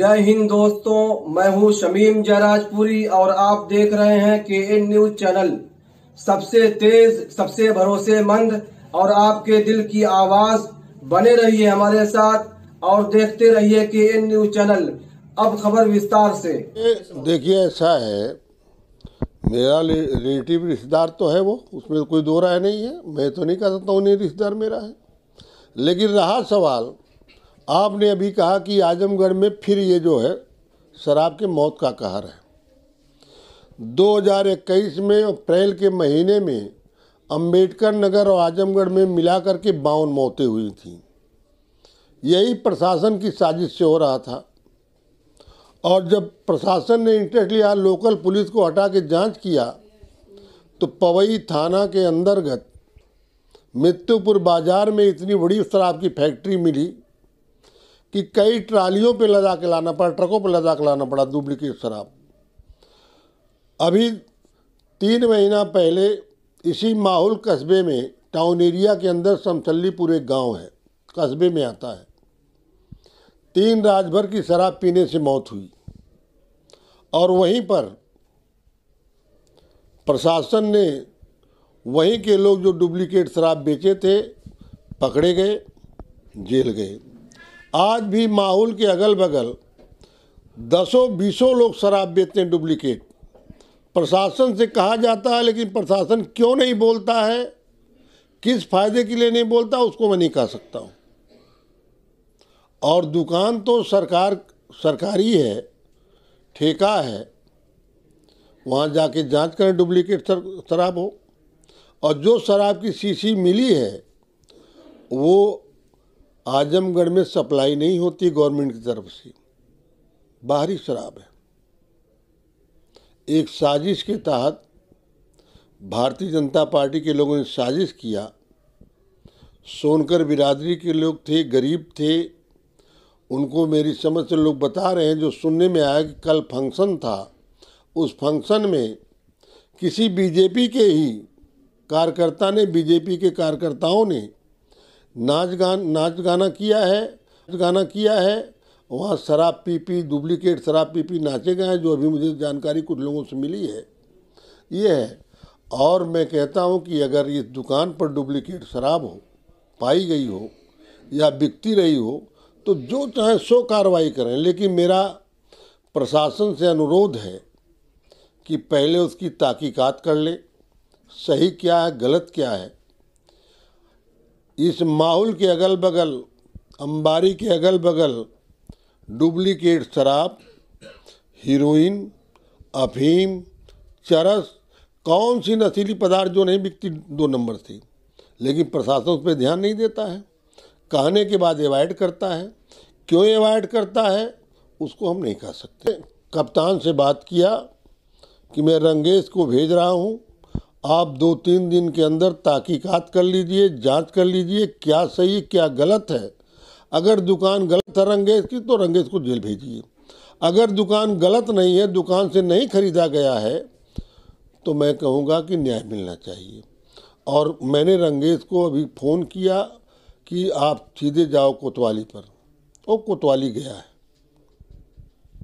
जय हिंद दोस्तों मैं हूं शमीम जयराजपुरी और आप देख रहे हैं के एन न्यूज चैनल सबसे तेज सबसे भरोसेमंद और आपके दिल की आवाज बने रहिए हमारे साथ और देखते रहिए के एन न्यूज चैनल अब खबर विस्तार से देखिए ऐसा है मेरा रिलेटिव रिश्तेदार तो है वो उसमें कोई दो राय नहीं है मैं तो नहीं कह सकता उन्हें रिश्तेदार मेरा है लेकिन रहा सवाल आपने अभी कहा कि आजमगढ़ में फिर ये जो है शराब के मौत का कहर है 2021 में अप्रैल के महीने में अंबेडकर नगर और आजमगढ़ में मिलाकर के बावन मौतें हुई थी यही प्रशासन की साजिश से हो रहा था और जब प्रशासन ने इंटरेस्ट लिया लोकल पुलिस को हटा के जांच किया तो पवई थाना के अंतर्गत मृत्युपुर बाज़ार में इतनी बड़ी शराब की फैक्ट्री मिली कि कई ट्रालियों पे लदा के लाना पड़ा ट्रकों पे लदा के लाना पड़ा डुप्लीकेट शराब अभी तीन महीना पहले इसी माहौल कस्बे में टाउन एरिया के अंदर समसलीपुर एक गांव है कस्बे में आता है तीन रात भर की शराब पीने से मौत हुई और वहीं पर प्रशासन ने वहीं के लोग जो डुप्लीकेट शराब बेचे थे पकड़े गए जेल गए आज भी माहौल के अगल बगल दसों बीसों लोग शराब बेचते हैं डुप्लीकेट प्रशासन से कहा जाता है लेकिन प्रशासन क्यों नहीं बोलता है किस फायदे के लिए नहीं बोलता उसको मैं नहीं कह सकता हूँ और दुकान तो सरकार सरकारी है ठेका है वहाँ जाके जांच करें डुप्लीकेट शराब हो और जो शराब की सीसी मिली है वो आजमगढ़ में सप्लाई नहीं होती गवर्नमेंट की तरफ से बाहरी शराब है एक साजिश के तहत भारतीय जनता पार्टी के लोगों ने साजिश किया सोनकर बिरादरी के लोग थे गरीब थे उनको मेरी समझ से लोग बता रहे हैं जो सुनने में आया कि कल फंक्शन था उस फंक्शन में किसी बीजेपी के ही कार्यकर्ता ने बीजेपी के कार्यकर्ताओं ने नाच गान नाच गाना किया है नाच गाना किया है वहाँ शराब पी पी डुप्लीकेट शराब पी पी नाचे गए हैं जो अभी मुझे जानकारी कुछ लोगों से मिली है ये है और मैं कहता हूँ कि अगर इस दुकान पर डुप्लीकेट शराब हो पाई गई हो या बिकती रही हो तो जो चाहे सो कार्रवाई करें लेकिन मेरा प्रशासन से अनुरोध है कि पहले उसकी ताकीकात कर ले सही क्या है गलत क्या है इस माहौल के अगल बगल अंबारी के अगल बगल डुप्लीकेट शराब हीरोइन अफीम चरस कौन सी नशीली पदार्थ जो नहीं बिकती दो नंबर से लेकिन प्रशासन उस पर ध्यान नहीं देता है कहने के बाद एवॉइड करता है क्यों एवॉइड करता है उसको हम नहीं कह सकते कप्तान से बात किया कि मैं रंगेश को भेज रहा हूँ आप दो तीन दिन के अंदर तहकीकात कर लीजिए जांच कर लीजिए क्या सही क्या गलत है अगर दुकान गलत है रंगेश की तो रंगेश को जेल भेजिए अगर दुकान गलत नहीं है दुकान से नहीं खरीदा गया है तो मैं कहूँगा कि न्याय मिलना चाहिए और मैंने रंगेश को अभी फ़ोन किया कि आप सीधे जाओ कोतवाली पर वो कोतवाली गया है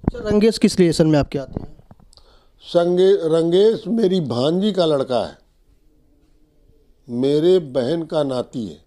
अच्छा, रंगेश किस रिलेशन में आपके आते हैं संगे रंगेश मेरी भांजी का लड़का है मेरे बहन का नाती है